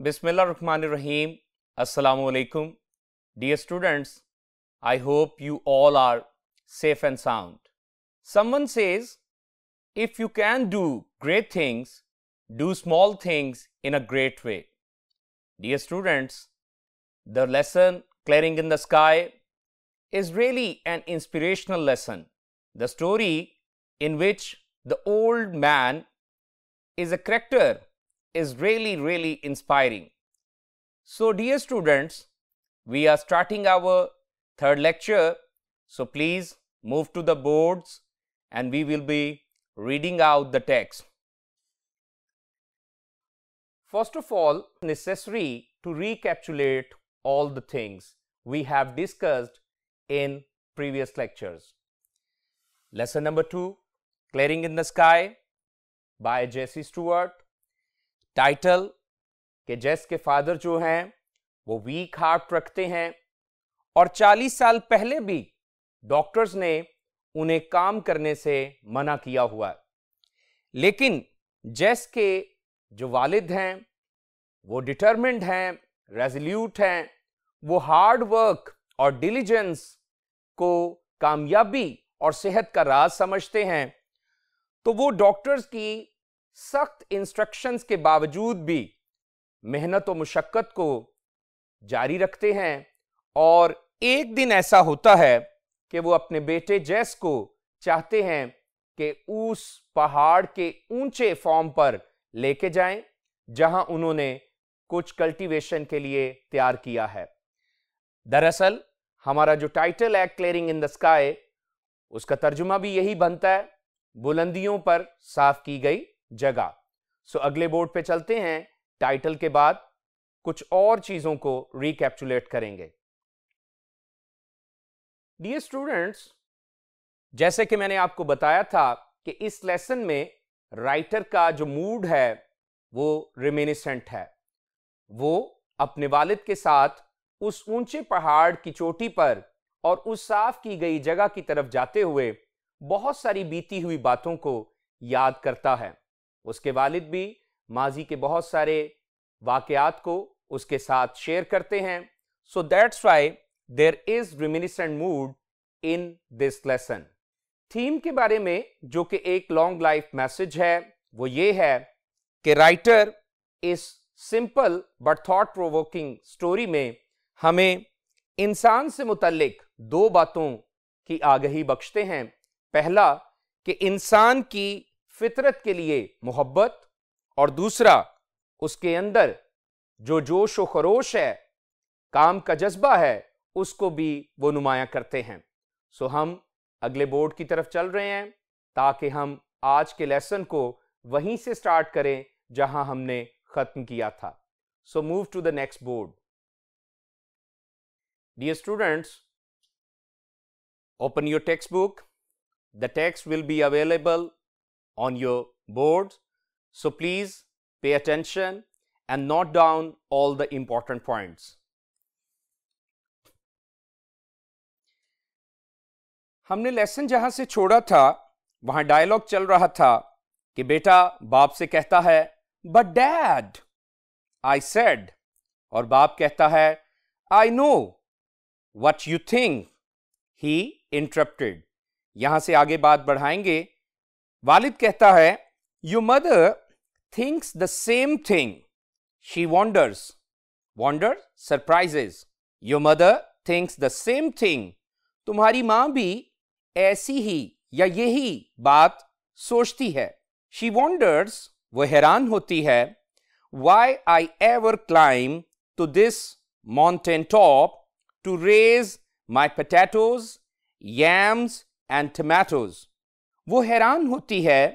Bismillah Rahman Rahim. Assalamu alaikum. Dear students, I hope you all are safe and sound. Someone says, if you can do great things, do small things in a great way. Dear students, the lesson Clearing in the Sky is really an inspirational lesson. The story in which the old man is a character is really, really inspiring. So, dear students, we are starting our third lecture. So, please move to the boards and we will be reading out the text. First of all, necessary to recapitulate all the things we have discussed in previous lectures. Lesson number 2, Clearing in the Sky by Jesse Stewart title कि Jess के father जो हैं वो week heart रखते हैं और 40 साल पहले भी डॉक्टर्स ने उन्हें काम करने से मना किया हुआ है लेकिन जैस के जो वालिद हैं वो डिटर्मेंट हैं रेजोल्यूट हैं वो हार्ड वर्क और डिलीजेंस को कामयाबी और सेहत का राज समझते हैं तो वो डॉक्टर्स की सख्त इंस्ट्रक्शंस के बावजूद भी मेहनत व मुशक्क़त को जारी रखते हैं और एक दिन ऐसा होता है कि वो अपने बेटे जैस को चाहते हैं कि उस पहाड़ के ऊंचे फॉर्म पर लेके जाएं जहां उन्होंने कुछ कल्टीवेशन के लिए तैयार किया है दरअसल हमारा जो टाइटल है क्लियरिंग इन द स्काई उसका तर्जुमा भी यही बनता है बुलंदियों पर साफ की गई जगह सो अगले बोर्ड पे चलते हैं टाइटल के बाद कुछ और चीजों को रिकैप्चुलेट करेंगे डियर स्टूडेंट्स जैसे कि मैंने आपको बताया था कि इस लेसन में राइटर का जो मूड है वो रिमिनिसेंट है वो अपने वालिद के साथ उस ऊंचे पहाड़ की चोटी पर और उस साफ की गई जगह की तरफ जाते हुए बहुत सारी बीती हुई बातों को याद करता है उसके वालिद भी माजी के बहुत सारे वाकयात को उसके साथ शेयर करते हैं so that's why there is reminiscent mood in this lesson theme के बारे में जो कि एक लॉन्ग लाइफ मैसेज है वो ये है कि राइटर इस simple but thought provoking story में हमें इंसान से मुतलक दो बातों की आगही बख्शते हैं पहला कि इंसान की फितरत के लिए मोहब्बत और दूसरा उसके अंदर जो जोश व खरोश है काम का जज्बा है उसको भी वो नुमाया करते हैं सो हम अगले बोर्ड की तरफ चल रहे हैं ताकि हम आज के लेसन को वहीं से स्टार्ट करें जहां हमने ख़त्म किया था so move to the next board dear students open your text book the text will be available on your board. So please pay attention and note down all the important points. हमने lesson जहां से छोड़ा था वहां dialogue चल रहा था कि बेटा बाप से कहता है बट डैड आई सेड और बाप कहता है I know what you think he interrupted यहां से आगे बात बढ़ाएंगे वालिद कहता है you mother thinks the same thing she wonders wonder surprises you mother thinks the same thing तुम्हारी मां भी ऐसी ही या यही बात सोचती है शी वॉन्डर्स वो हैरान होती है why I ever climb to this mountain top to raise my potatoes yams and tomatoes वो हैरान होती है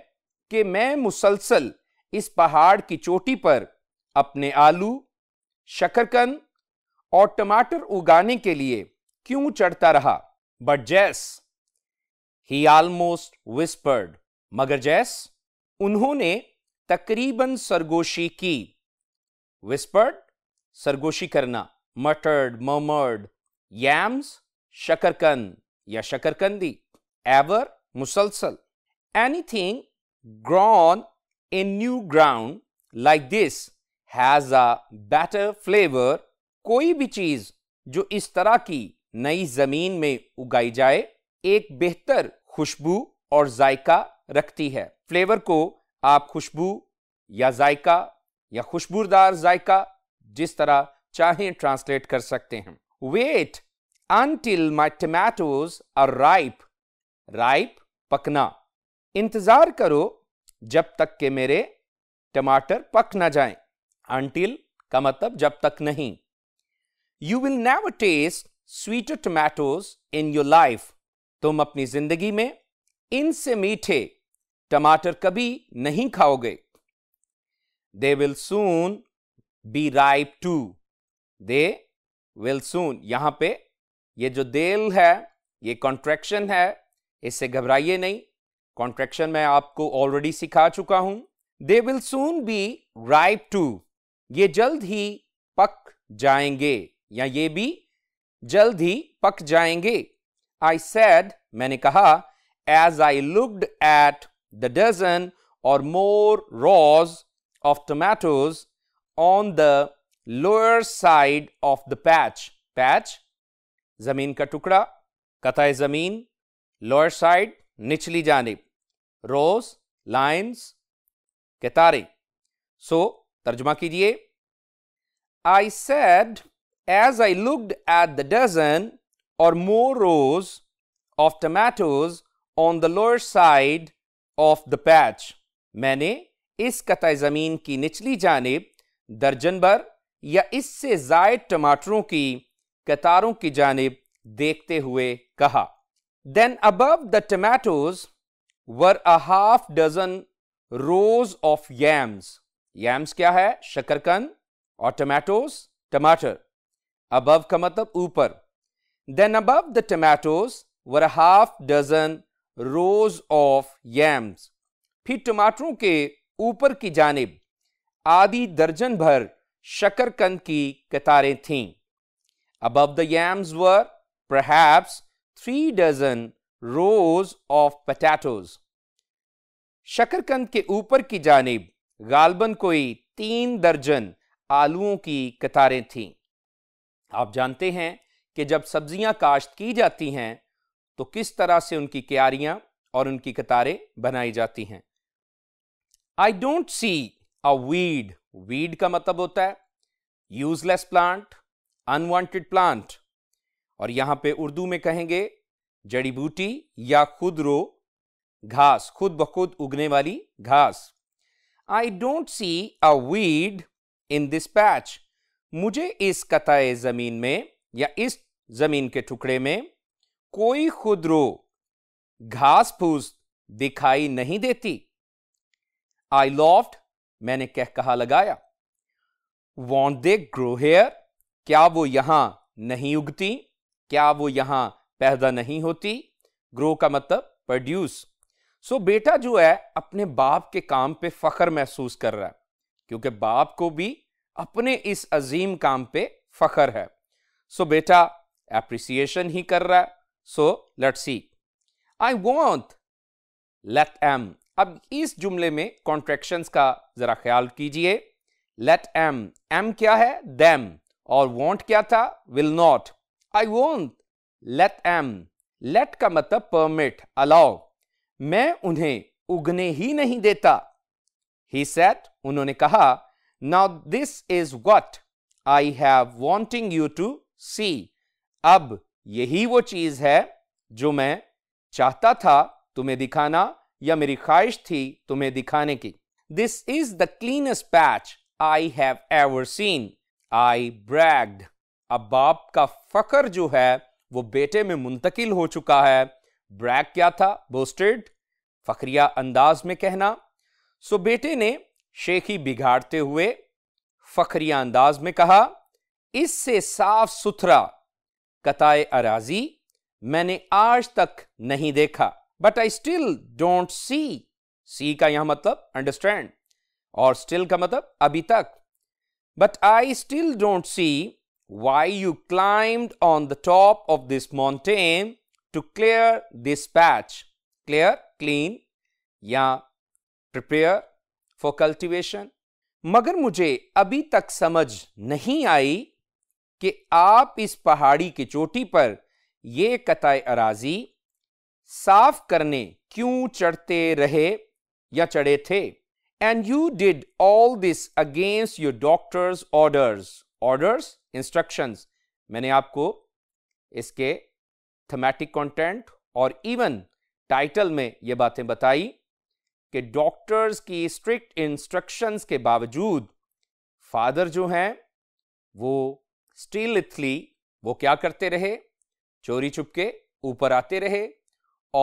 कि मैं मुसलसल इस पहाड़ की चोटी पर अपने आलू शकरकंद और टमाटर उगाने के लिए क्यों चढ़ता रहा बट जैस ही ऑलमोस्ट विस्पर्ड मगर जैस उन्होंने तकरीबन सरगोशी की विस्पर्ड सरगोशी करना मटर्ड ममर्ड यम्स शकरकंद या शकरकंदी एवर मुसलसल Anything grown in new ground like this has a better flavor. कोई भी चीज़ जो इस तरह की नई ज़मीन में उगाई जाए एक बेहतर खुशबू और जायका रखती है फ्लेवर को आप खुशबू या जायका या खुशबूदार जायका जिस तरह चाहें ट्रांसलेट कर सकते हैं wait until my tomatoes are ripe. Ripe, पकना इंतज़ार करो जब तक के मेरे टमाटर पक ना जाएं। अंटिल का मतलब जब तक नहीं you will never taste sweeter tomatoes in your life तुम अपनी जिंदगी में इनसे मीठे टमाटर कभी नहीं खाओगे they will soon be ripe too they will soon यहां पे ये जो देल है ये कॉन्ट्रेक्शन है इससे घबराइए नहीं कॉन्ट्रेक्शन मैं आपको ऑलरेडी सिखा चुका हूं they will soon be ripe too ये जल्द ही पक जाएंगे या ये भी जल्द ही पक जाएंगे आई सेड मैंने कहा as I looked at the dozen or more rows of tomatoes on the lower side of the patch patch जमीन का टुकड़ा कथा जमीन लोअर साइड निचली जानब रोज लाइन्स के तारे सो तर्जुमा कीजिए I said as I looked at the dozen or more rows of tomatoes on the lower side of the patch मैंने इस कत ज़मीन की निचली जानब दर्जन भर या इससे जायद टमाटरों की कतारों की जानब देखते हुए कहा Then above the tomatoes were a half dozen rows of yams. Yams kya hai? शकरकंद or tomatoes Tomato. above ka matlab upar. Then above the tomatoes were a half dozen rows of yams. Phir टमाटरों ke upar ki janib aadhi darjan bhar शकरकंद ki कतारें thi. Above the yams were perhaps three dozen rows of potatoes शकरकंद के ऊपर की जानब गालबन कोई तीन दर्जन आलुओं की कतारें थीं आप जानते हैं कि जब सब्जियां काश्त की जाती हैं तो किस तरह से उनकी क्यारियां और उनकी कतारें बनाई जाती हैं I don't see a weed weed का मतलब होता है यूजलेस प्लांट अनवांटेड प्लांट और यहां पे उर्दू में कहेंगे जड़ी बूटी या खुद रो घास खुद ब खुद उगने वाली घास I don't see a weed in this patch मुझे इस कताए ज़मीन में या इस ज़मीन के टुकड़े में कोई रो घास फूस दिखाई नहीं देती आई लॉफ्ट मैंने कह कहा लगाया वॉन्ट दे ग्रो हेयर क्या वो यहां नहीं उगती क्या वो यहां पैदा नहीं होती ग्रो का मतलब प्रोड्यूस सो बेटा जो है अपने बाप के काम पे फख्र महसूस कर रहा है क्योंकि बाप को भी अपने इस अजीम काम पे फख्र है सो बेटा एप्रिसिएशन ही कर रहा है so let see I won't let M अब इस जुमले में कॉन्ट्रेक्शन का जरा ख्याल कीजिए लेट एम एम क्या है दैम और वॉन्ट क्या था will not I won't let M late का मतलब परमिट अलाउ मैं उन्हें उगने ही नहीं देता ही सेट उन्होंने कहा now this is what I have wanting you to see अब यही वो चीज है जो मैं चाहता था तुम्हें दिखाना या मेरी ख्वाहिश थी तुम्हें दिखाने की this is the cleanest patch I have ever seen I bragged अब बाप का फकर जो है वो बेटे में मुंतकिल हो चुका है ब्रैक क्या था बोस्टेड फकरिया अंदाज में कहना सो बेटे ने शेखी बिगाड़ते हुए फकरिया अंदाज में कहा इससे साफ सुथरा कताए अराजी मैंने आज तक नहीं देखा but I still don't see see का यहां मतलब अंडरस्टैंड और स्टिल का मतलब अभी तक but I still don't see why you climbed on the top of this mountain to clear this patch. Clear, clean या prepare for cultivation. मगर मुझे अभी तक समझ नहीं आई कि आप इस पहाड़ी की चोटी पर ये कताए अराजी साफ करने क्यों चढ़ते रहे या चढ़े थे and you did all this against your doctors orders orders instructions मैंने आपको इसके थमेटिक कंटेंट और इवन टाइटल में ये बातें बताई कि डॉक्टर्स की स्ट्रिक्ट इंस्ट्रक्शंस के बावजूद फादर जो हैं वो स्टील इथली वो क्या करते रहे चोरी चुपके ऊपर आते रहे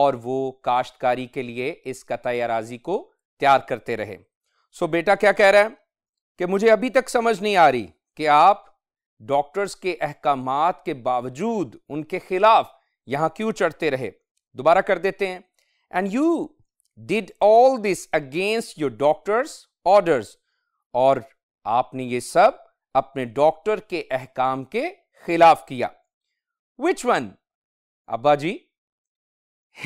और वो काश्तकारी के लिए इस या राजी को तैयार करते रहे सो बेटा क्या कह रहा है कि मुझे अभी तक समझ नहीं आ रही कि आप डॉक्टर्स के अहकाम के बावजूद उनके खिलाफ यहां क्यों चढ़ते रहे दोबारा कर देते हैं and you did all this against your doctors orders और आपने ये सब अपने डॉक्टर के अहकाम के खिलाफ किया विच वन अब्बा जी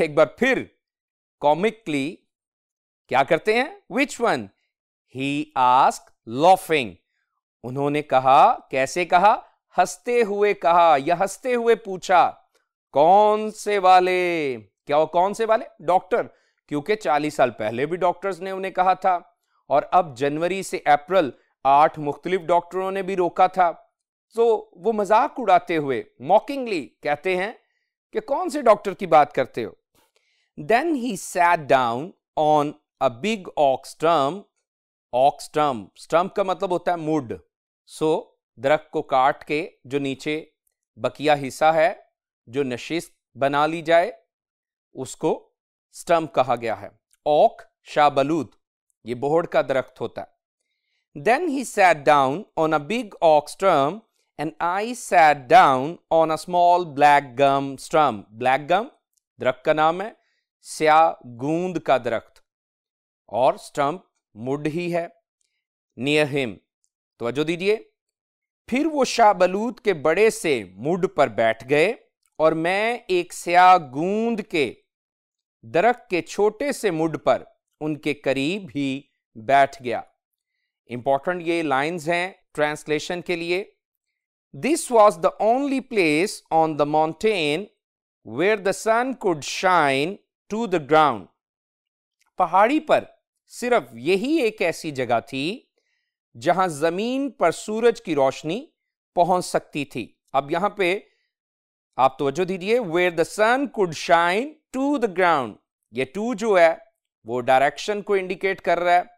एक बार फिर कॉमिकली क्या करते हैं which one he asked laughing उन्होंने कहा कैसे कहा हंसते हुए कहा या हंसते हुए पूछा कौन से वाले क्या वो कौन से वाले डॉक्टर क्योंकि 40 साल पहले भी डॉक्टर्स ने उन्हें कहा था और अब जनवरी से अप्रैल आठ मुख्तलिफ डॉक्टरों ने भी रोका था तो वो मजाक उड़ाते हुए मॉकिंगली कहते हैं कि कौन से डॉक्टर की बात करते हो then he sat down on a big ox term ox term stump का मतलब होता है मुड सो दरख्त को काट के जो नीचे बकिया हिस्सा है जो नशीस बना ली जाए उसको स्टम्प कहा गया है ओक शाहबलूद ये बोहड़ का दरख्त होता है then he sat down on a big oak stump and I sat down on a small black gum stump black gum दरख्त का नाम है स्या गूंद का दरख्त और स्टम्प मुड ही है नियर हिम तोज्जो दीजिए फिर वो शाहबलूत के बड़े से मुड पर बैठ गए और मैं एक स्याह गूंद के दरख के छोटे से मुड पर उनके करीब ही बैठ गया इंपॉर्टेंट ये लाइंस हैं ट्रांसलेशन के लिए this was the only place on the mountain where the sun could shine to the ground पहाड़ी पर सिर्फ यही एक ऐसी जगह थी जहां जमीन पर सूरज की रोशनी पहुंच सकती थी अब यहां पे आप तो दीजिए where the sun could shine to the ground ये टू जो है वो डायरेक्शन को इंडिकेट कर रहा है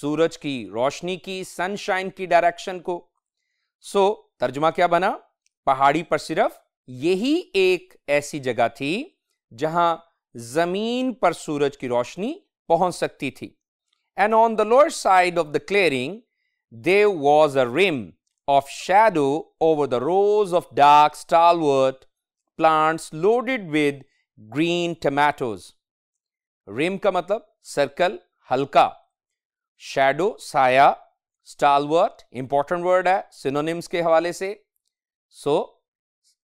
सूरज की रोशनी की सनशाइन की डायरेक्शन को सो so, तर्जुमा क्या बना पहाड़ी पर सिर्फ यही एक ऐसी जगह थी जहां जमीन पर सूरज की रोशनी पहुंच सकती थी and on the lower side of the clearing There was a rim of shadow over the rows of dark stalwart plants loaded with green tomatoes. Rim ka matlab circle halka. shadow saya, stalwart important word hai, synonyms ke hawale se. so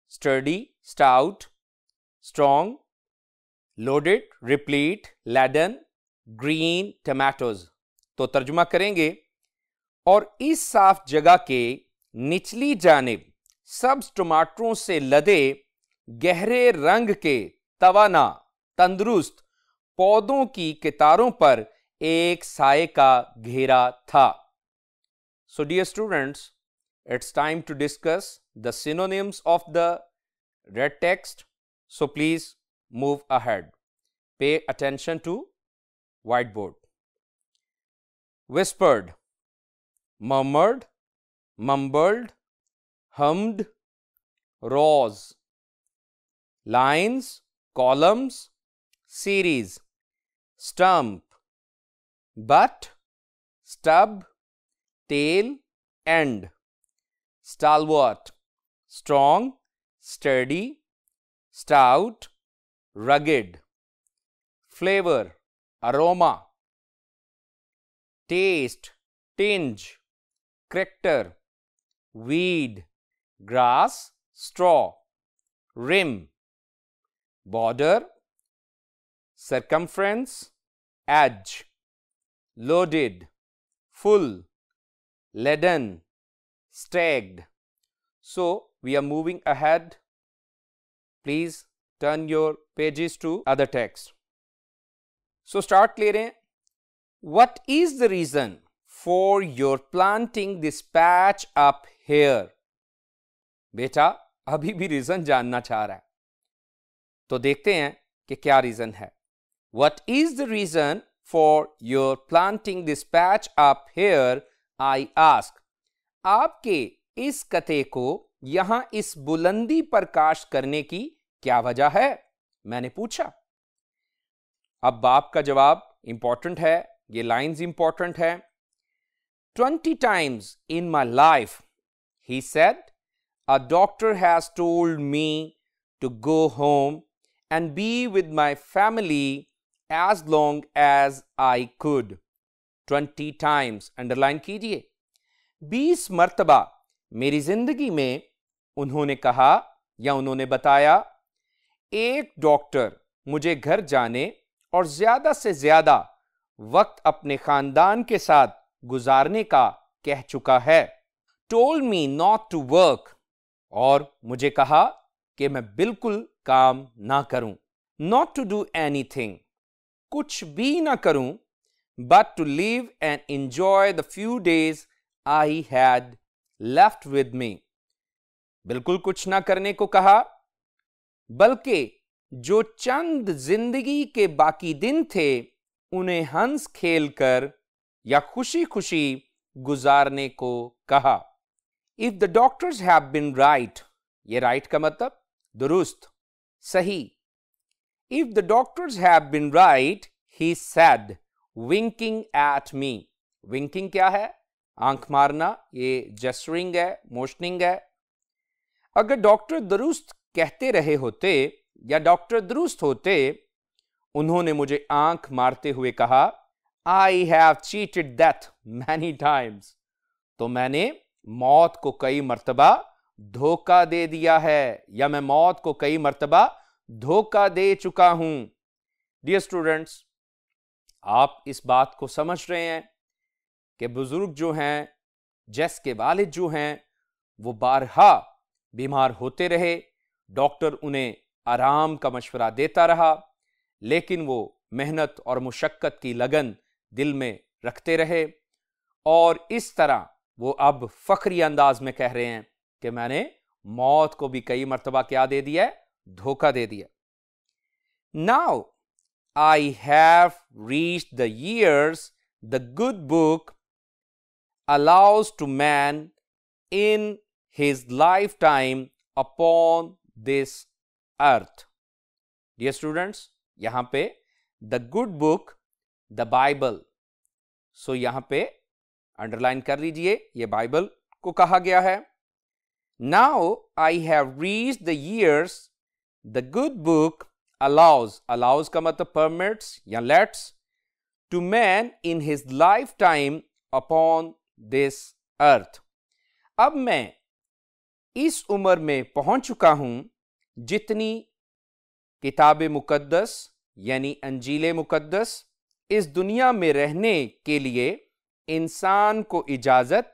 sturdy stout strong loaded replete laden green tomatoes तो तर्जुमा करेंगे और इस साफ जगह के निचली जानब सब टमाटरों से लदे गहरे रंग के तवाना तंदुरुस्त पौधों की कितारों पर एक साय का घेरा था so dear students it's time to discuss the synonyms of the red text so please move ahead pay attention to white board whispered murmured, mumbled, hummed, roars. lines, columns, series, stump, butt, stub, tail, end, stalwart, strong, sturdy, stout, rugged, flavor, aroma, taste, tinge, cricketer, weed, grass, straw, rim, border, circumference, edge, loaded, full, leaden, stagged. So, we are moving ahead. Please turn your pages to other text. So, start clearing. What is the reason? for your planting this patch up here. बेटा अभी भी reason जानना चाह रहा है तो देखते हैं कि क्या रीजन है what is the reason for your planting this patch up here I ask आपके इस कते को यहां इस बुलंदी पर काश्त करने की क्या वजह है मैंने पूछा अब बाप का जवाब इंपॉर्टेंट है ये लाइंस इंपॉर्टेंट है 20 times in my life, he said, a doctor has told me to go home and be with my family as long as I could. 20 times underline कीजिए 20 मरतबा मेरी जिंदगी में उन्होंने कहा या उन्होंने बताया एक डॉक्टर मुझे घर जाने और ज़्यादा से ज़्यादा वक्त अपने ख़ानदान के साथ गुजारने का कह चुका है told me not to work और मुझे कहा कि मैं बिल्कुल काम ना करूं not to do anything कुछ भी ना करूं but to live and enjoy the few days I had left with me बिल्कुल कुछ ना करने को कहा बल्कि जो चंद जिंदगी के बाकी दिन थे उन्हें हंस खेलकर या खुशी खुशी गुजारने को कहा if the doctors have been right ये राइट का मतलब दुरुस्त सही if the doctors have been right he said winking at me winking क्या है आंख मारना ये जेस्टरिंग है मोशनिंग है अगर डॉक्टर दुरुस्त कहते रहे होते या डॉक्टर दुरुस्त होते उन्होंने मुझे आंख मारते हुए कहा I have cheated death many times तो मैंने मौत को कई मरतबा धोखा दे दिया है या मैं मौत को कई मरतबा धोखा दे चुका हूं डियर स्टूडेंट्स आप इस बात को समझ रहे हैं कि बुजुर्ग जो हैं जैस के वालिद जो हैं वो बारहा बीमार होते रहे डॉक्टर उन्हें आराम का मशवरा देता रहा लेकिन वो मेहनत और मुशक्क़त की लगन दिल में रखते रहे और इस तरह वो अब फख्री अंदाज में कह रहे हैं कि मैंने मौत को भी कई मरतबा क्या दे दिया है धोखा दे दिया now I have reach the years the good book to man in his lifetime upon this earth ये स्टूडेंट्स यहां पे the good book the Bible so यहां पे अंडरलाइन कर लीजिए ये बाइबल को कहा गया है now I have reach the years the good book allows allows का मतलब परमिट्स या lets to man in his lifetime upon this earth अब मैं इस उम्र में पहुंच चुका हूं जितनी किताब मुकद्दस यानी अंजीले मुकद्दस इस दुनिया में रहने के लिए इंसान को इजाजत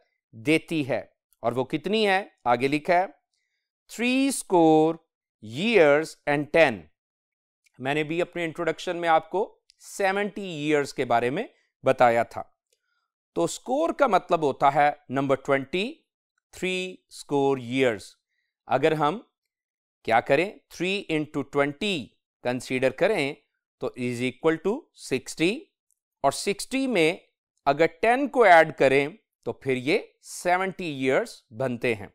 देती है और वो कितनी है आगे लिखा है three score years and ten मैंने भी अपने इंट्रोडक्शन में आपको सेवेंटी ईयर्स के बारे में बताया था तो स्कोर का मतलब होता है number twenty three score years अगर हम क्या करें थ्री इंटू ट्वेंटी कंसीडर करें तो इज इक्वल टू 60 और 60 में अगर 10 को ऐड करें तो फिर ये 70 इयर्स बनते हैं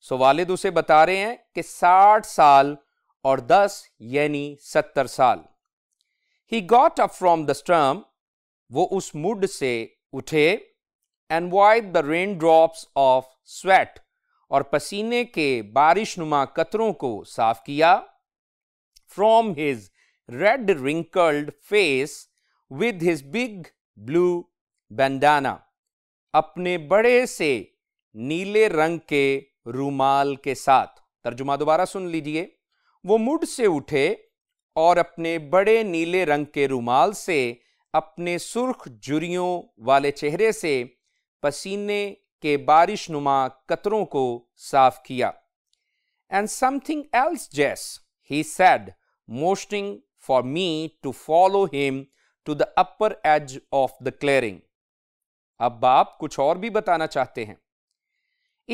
सो so, वालिद उसे बता रहे हैं कि 60 साल और 10 यानी 70 साल he got up from the stump वो उस मुड से उठे and wipe the rain drops of sweat और पसीने के बारिश नुमा कतरों को साफ किया from his red wrinkled face with his big blue bandana. अपने बड़े से नीले रंग के रूमाल के साथ तर्जुमा दोबारा सुन लीजिए वो मुड से उठे और अपने बड़े नीले रंग के रूमाल से अपने सुर्ख जुरियों वाले चेहरे से पसीने के बारिश नुमा कतरों को साफ किया and something else Jess he said motioning for me to follow him to the upper edge of the clearing. अब बाप कुछ और भी बताना चाहते हैं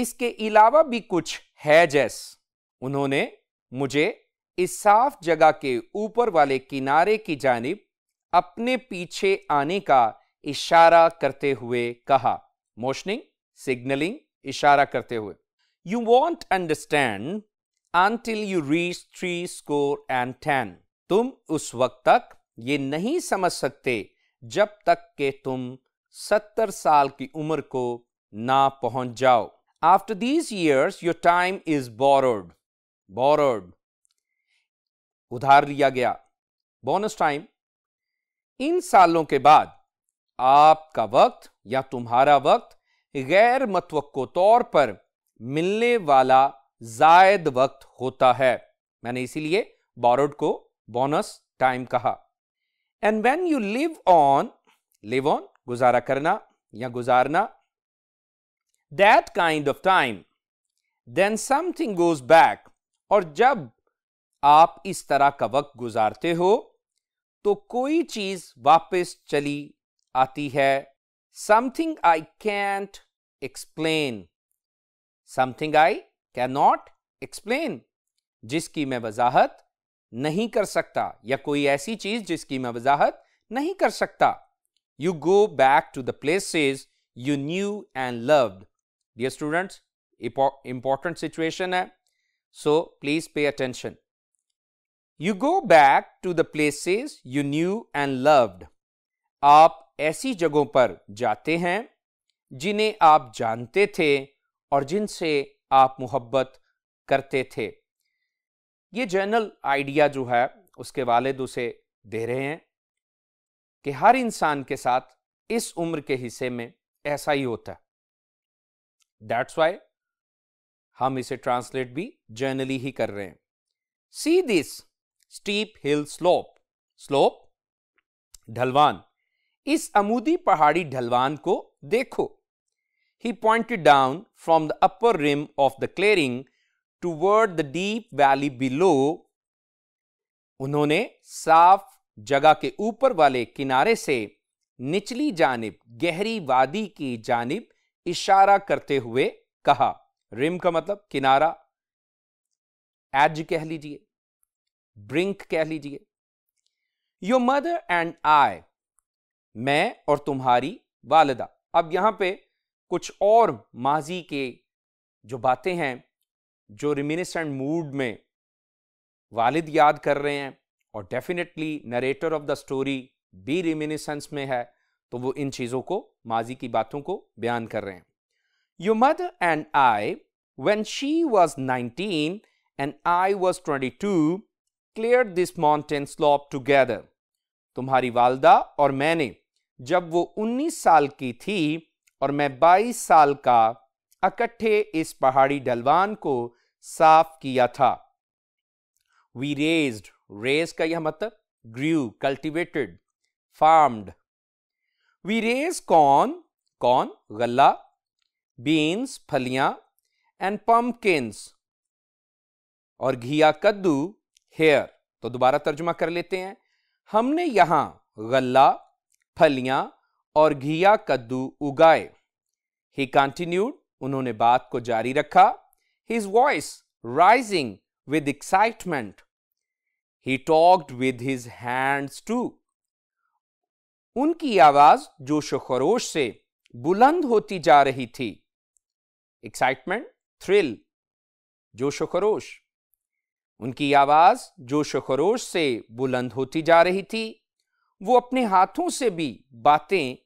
इसके अलावा भी कुछ है जैस उन्होंने मुझे इस साफ जगह के ऊपर वाले किनारे की जानब अपने पीछे आने का इशारा करते हुए कहा मोशनिंग सिग्नलिंग इशारा करते हुए you won't understand until you reach three score and ten तुम उस वक्त तक ये नहीं समझ सकते जब तक के तुम सत्तर साल की उम्र को ना पहुंच जाओ after these years your time is borrowed borrowed उधार लिया गया बोनस टाइम इन सालों के बाद आपका वक्त या तुम्हारा वक्त गैर मतवको तौर पर मिलने वाला जायद वक्त होता है मैंने इसीलिए बोरोड को बोनस टाइम कहा and when you live on live on गुजारा करना या गुजारना that kind of time then something goes back और जब आप इस तरह का वक्त गुजारते हो तो कोई चीज वापस चली आती है something I can't explain something I cannot नॉट एक्सप्लेन जिसकी मैं वजाहत नहीं कर सकता या कोई ऐसी चीज जिसकी मैं वजाहत नहीं कर सकता you go back to the places you knew and loved dear students important situation है so please pay attention you go back to the places you knew and loved आप ऐसी जगहों पर जाते हैं जिन्हें आप जानते थे और जिनसे आप मोहब्बत करते थे ये जनरल आइडिया जो है उसके वालिद उसे दे रहे हैं कि हर इंसान के साथ इस उम्र के हिस्से में ऐसा ही होता है दैट्स वाई हम इसे ट्रांसलेट भी जर्नली ही कर रहे हैं see this steep hill slope slope ढलवान इस अमूदी पहाड़ी ढलवान को देखो he pointed down from the upper rim of the clearing toward the deep valley below उन्होंने साफ जगह के ऊपर वाले किनारे से निचली जानब गहरी वादी की जानब इशारा करते हुए कहा रिम का मतलब किनारा एज कह लीजिए ब्रिंक कह लीजिए यो मदर एंड आई मैं और तुम्हारी वालदा अब यहां पे कुछ और माजी के जो बातें हैं जो रिमिनिसेंट मूड में वालिद याद कर रहे हैं और definitely narrator of the story भी रिमिनिसेंस में है तो वो इन चीज़ों को माजी की बातों को बयान कर रहे हैं your mother and I when she was nineteen and I was twenty two clear this mountain slope together तुम्हारी वालदा और मैंने जब वो 19 साल की थी और मैं 22 साल का इकट्ठे इस पहाड़ी डलवान को साफ किया था वी रेज्ड रेज का यह मतलब grew cultivated farmed we raise corn corn गल्ला बीन्स फलियां एंड पम्पकिन्स और घिया कद्दू हेयर तो दोबारा तर्जुमा कर लेते हैं हमने यहां गल्ला फलियां और घिया कद्दू उगाए ही कंटिन्यूड उन्होंने बात को जारी रखा his voice rising with excitement he talked with his hands too उनकी आवाज जोश खरोश से बुलंद होती जा रही थी एक्साइटमेंट थ्रिल जोश खरोश उनकी आवाज जोश खरोश से बुलंद होती जा रही थी वो अपने हाथों से भी बातें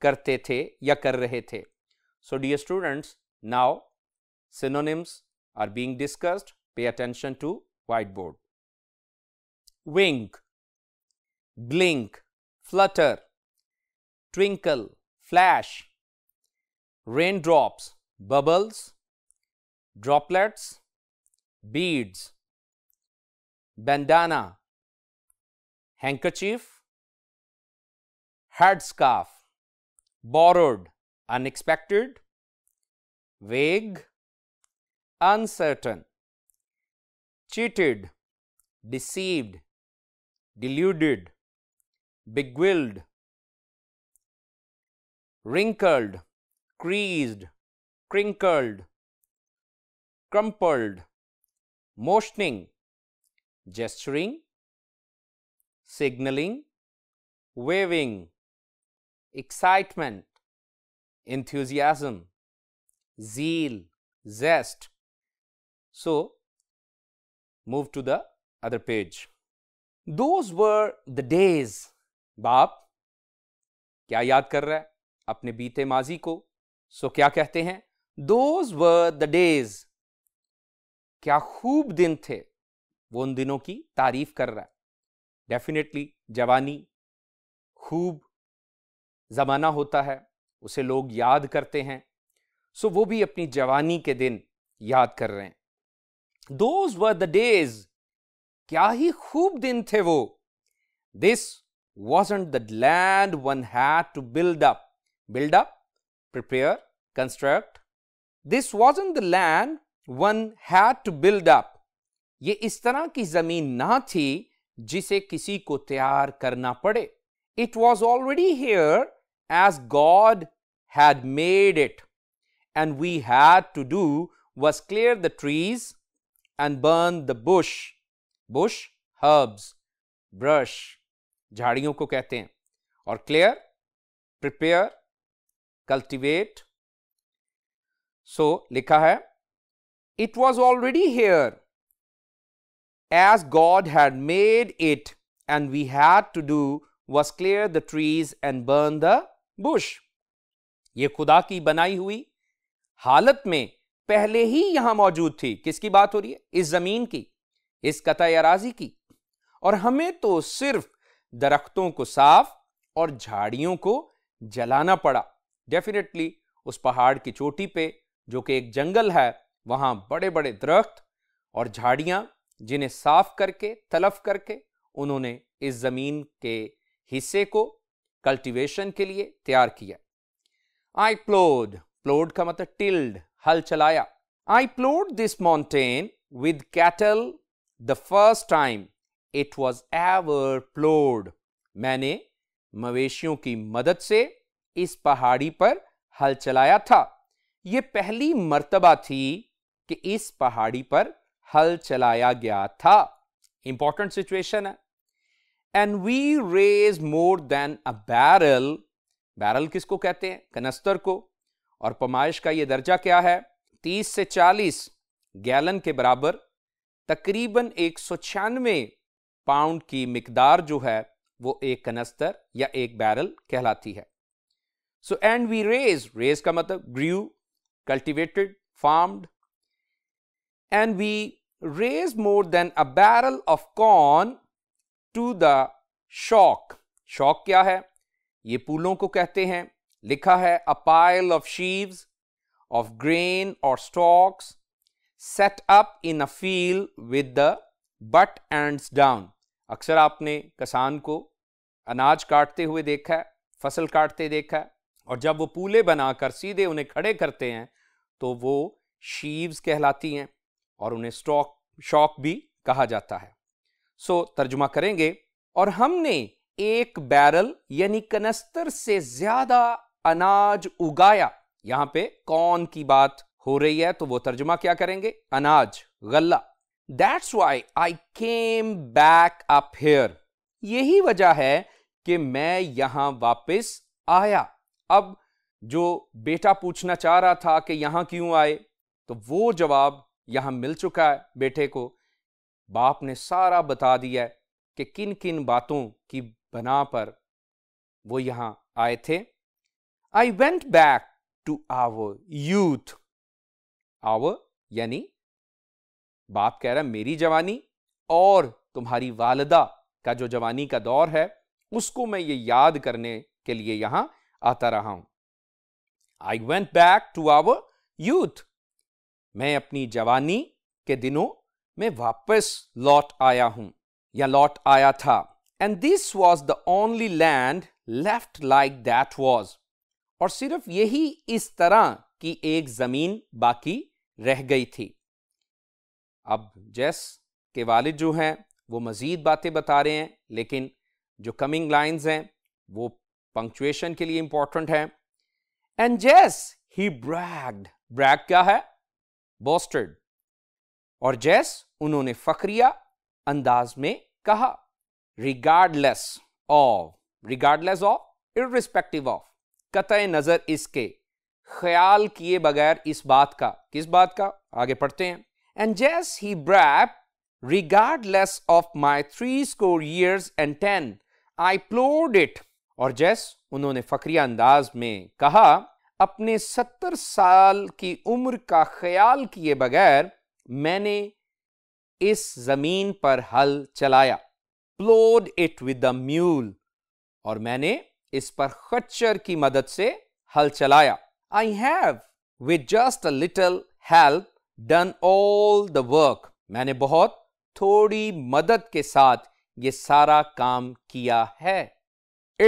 करते थे या कर रहे थे So, dear students, now synonyms are being discussed. Pay attention to whiteboard. Wink, blink, flutter, twinkle, flash, raindrops, bubbles, droplets, beads, bandana, handkerchief, headscarf, borrowed, unexpected, vague, uncertain, cheated, deceived, deluded, bewildered, wrinkled, creased, crinkled, crumpled, motioning, gesturing, signaling, waving, excitement, enthusiasm, zeal, zest. So, move to the other page. Those were the days. बाप क्या याद कर रहा है अपने बीते माजी को सो क्या कहते हैं दोज वर द डेज क्या खूब दिन थे वो उन दिनों की तारीफ कर रहा है डेफिनेटली जवानी खूब जमाना होता है उसे लोग याद करते हैं सो वो भी अपनी जवानी के दिन याद कर रहे हैं दोज व द डेज क्या ही खूब दिन थे वो this was the land one है to build up. Build up, prepare, construct. This wasn't the land one had to build ये इस तरह की जमीन ना थी जिसे किसी को तैयार करना पड़े it was already here as God had made it, and we had to do was clear the trees and burn the bush, bush, herbs, brush, झाड़ियों को कहते हैं और clear, prepare, cultivate. So लिखा है it was already here as God had made it and we had to do was clear the trees and burn the bush ये खुदा की बनाई हुई हालत में पहले ही यहां मौजूद थी किसकी बात हो रही है इस जमीन की इस कत अराजी की और हमें तो सिर्फ दरख्तों को साफ और झाड़ियों को जलाना पड़ा डेफिनेटली उस पहाड़ की चोटी पे जो कि एक जंगल है वहां बड़े बड़े दरख्त और झाड़ियां जिन्हें साफ करके तलफ करके उन्होंने इस जमीन के हिस्से को कल्टीवेशन के लिए तैयार किया आई प्लोड प्लोड का मतलब टिल्ड हल चलाया I ploughed this mountain with cattle the first time it was ever ploughed मैंने मवेशियों की मदद से इस पहाड़ी पर हल चलाया था यह पहली मर्तबा थी कि इस पहाड़ी पर हल चलाया गया था इंपॉर्टेंट सिचुएशन है and we raise more than a barrel barrel किसको कहते हैं कनस्तर को और पमाइश का ये दर्जा क्या है 30 से 40 गैलन के बराबर तकरीबन एक सौ छियानवे पाउंड की मकदार जो है वो एक कनस्तर या एक बैरल कहलाती है so and we raise raise का मतलब grew cultivated farmed and we raise more than a barrel of corn to the shock shock क्या है ये पुलों को कहते हैं लिखा है a pile of sheaves of grain और stalks set up in a field with the butt end down अक्सर आपने किसान को अनाज काटते हुए देखा है फसल काटते देखा है और जब वो पूले बनाकर सीधे उन्हें खड़े करते हैं तो वो शीव्स कहलाती हैं और उन्हें स्टॉक शॉक भी कहा जाता है सो तर्जुमा करेंगे और हमने एक बैरल यानी कनस्तर से ज्यादा अनाज उगाया यहां पे कौन की बात हो रही है तो वो तर्जुमा क्या करेंगे अनाज गल्ला that's why I came back up here यही वजह है कि मैं यहां वापस आया अब जो बेटा पूछना चाह रहा था कि यहां क्यों आए तो वो जवाब यहां मिल चुका है बेटे को बाप ने सारा बता दिया है कि किन किन बातों की बना पर वो यहां आए थे I went back to our youth our यानी बाप कह रहा मेरी जवानी और तुम्हारी वालदा का जो जवानी का दौर है उसको मैं ये याद करने के लिए यहां आता रहा हूं I went back to our youth मैं अपनी जवानी के दिनों मैं वापस लौट आया हूं या लौट आया था and this was the only land left like that was और सिर्फ यही इस तरह की एक जमीन बाकी रह गई थी अब जैस के वालिद जो हैं वो मज़ीद बातें बता रहे हैं लेकिन जो कमिंग लाइंस हैं वो पंक्चुएशन के लिए इंपॉर्टेंट हैं एंड जैस ही ब्रैग्ड ब्रैग क्या है बोस्टर्ड और जैस उन्होंने फकरिया अंदाज में कहा regardless of regardless of irrespective of कत नजर इसके ख्याल किए बगैर इस बात का किस बात का आगे पढ़ते हैं एंड जैस ही ब्रैप regardless of my three score years and ten I ploughed it और जैस उन्होंने फकरिया अंदाज में कहा अपने सत्तर साल की उम्र का ख्याल किए बगैर मैंने इस जमीन पर हल चलाया ploughed it with the mule और मैंने इस पर खच्चर की मदद से हल चलाया I have with just a little help done all the work मैंने बहुत थोड़ी मदद के साथ ये सारा काम किया है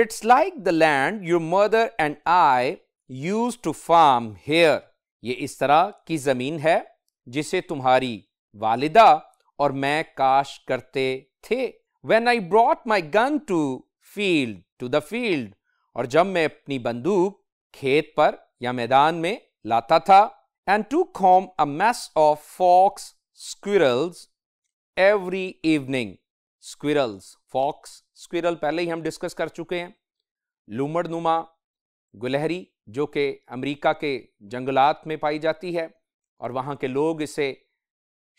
it's like the land your mother and I use to farm here ये इस तरह की जमीन है जिसे तुम्हारी वालिदा और मैं काश करते थे when I brought my gun to field to the field और जब मैं अपनी बंदूक खेत पर या मैदान में लाता था and took home a mess of fox squirrels every evening squirrels fox squirrel पहले ही हम डिस्कस कर चुके हैं नुमा गुलहरी जो कि अमेरिका के जंगलात में पाई जाती है और वहाँ के लोग इसे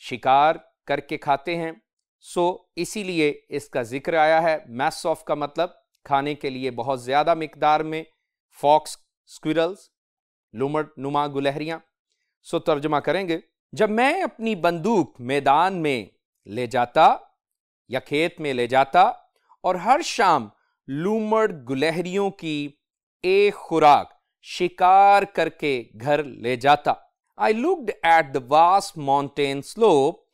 शिकार करके खाते हैं सो इसीलिए इसका जिक्र आया है मैस ऑफ का मतलब खाने के लिए बहुत ज़्यादा मकदार में फॉक्स स्क्विरल्स लुमट नुमा गुलहरियाँ सो तर्जमा करेंगे जब मैं अपनी बंदूक मैदान में ले जाता या खेत में ले जाता और हर शाम लूमड़ गुलहरियों की एक खुराक शिकार करके घर ले जाता I looked at the vast mountain slope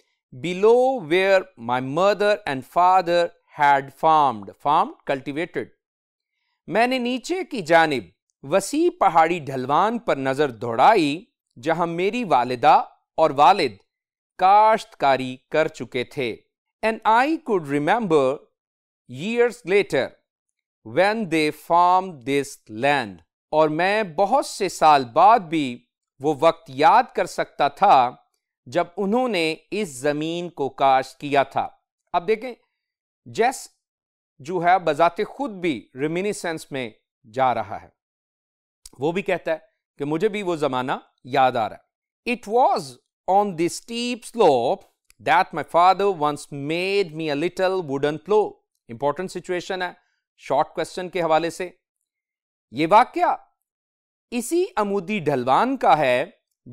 below where my mother and father had farmed, farmed, cultivated. मैंने नीचे की जानब वसी पहाड़ी ढलवान पर नज़र दौड़ाई जहां मेरी वालिदा और वालिद काश्तकारी कर चुके थे and I could remember years later when they farmed this land और मैं बहुत से साल बाद भी वो वक्त याद कर सकता था जब उन्होंने इस ज़मीन को काश किया था अब देखें जैस जो है बजाते खुद भी रिमिनिसेंस में जा रहा है वो भी कहता है कि मुझे भी वो ज़माना याद आ रहा है it was on the steep slope that my father once made me a little wooden plough important situation है शॉर्ट क्वेश्चन के हवाले से ये वाक्य इसी अमूदी ढलवान का है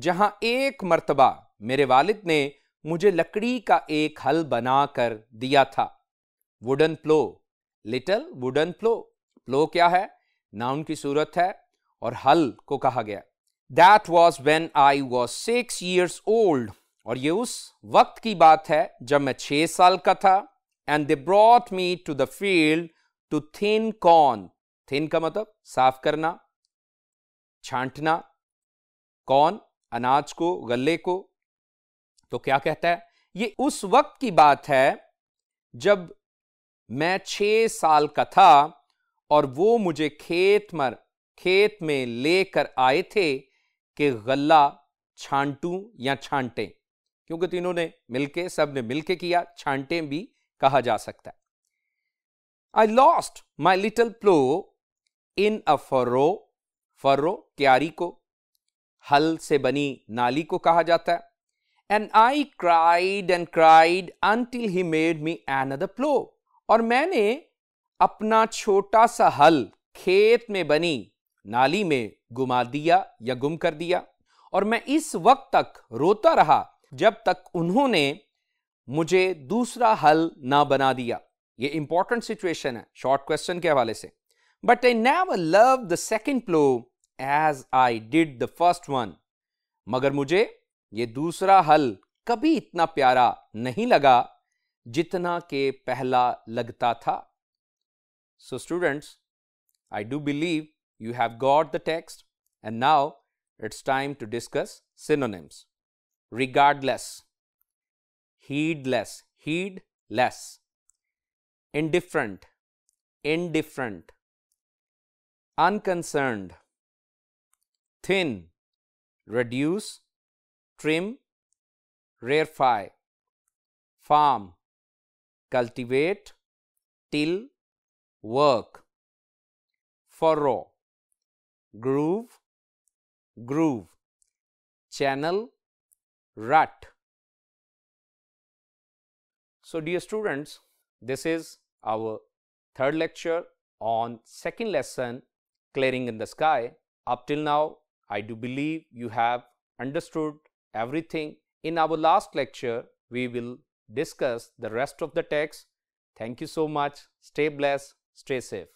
जहां एक मर्तबा मेरे वालिद ने मुझे लकड़ी का एक हल बना कर दिया था wooden plough little wooden plough plough क्या है नाउन की सूरत है और हल को कहा गया that was when I was six years old और ये उस वक्त की बात है जब मैं छह साल का था and they brought me to the field to thin corn thin का मतलब साफ करना छांटना कौन अनाज को गले को तो क्या कहता है ये उस वक्त की बात है जब मैं छः साल का था और वो मुझे खेत मर खेत में लेकर आए थे कि गला छांटू या छांटे क्योंकि तीनों तो ने मिलके सब ने मिलके किया छांटे भी कहा जा सकता है I lost my little plough in a furrow furrow क्यारी को हल से बनी नाली को कहा जाता है and I cried and cried until he made me other plough और मैंने अपना छोटा सा हल खेत में बनी नाली में गुमा दिया या गुम कर दिया और मैं इस वक्त तक रोता रहा जब तक उन्होंने मुझे दूसरा हल ना बना दिया ये इंपॉर्टेंट सिचुएशन है शॉर्ट क्वेश्चन के हवाले से but I never love the second plough as I did the first one. मगर मुझे ये दूसरा हल कभी इतना प्यारा नहीं लगा जितना के पहला लगता था. So students, I do believe you have got the text and now it's time to discuss synonyms. Regardless, heedless, heedless, indifferent, indifferent, unconcerned, thin, reduce, trim, rarefy, farm, cultivate, till, work, furrow, groove, groove, channel, rut. So, dear students, this is our third lecture on second lesson, clearing in the sky. Up till now, I do believe you have understood everything. In our last lecture, we will discuss the rest of the text. Thank you so much. Stay blessed. Stay safe.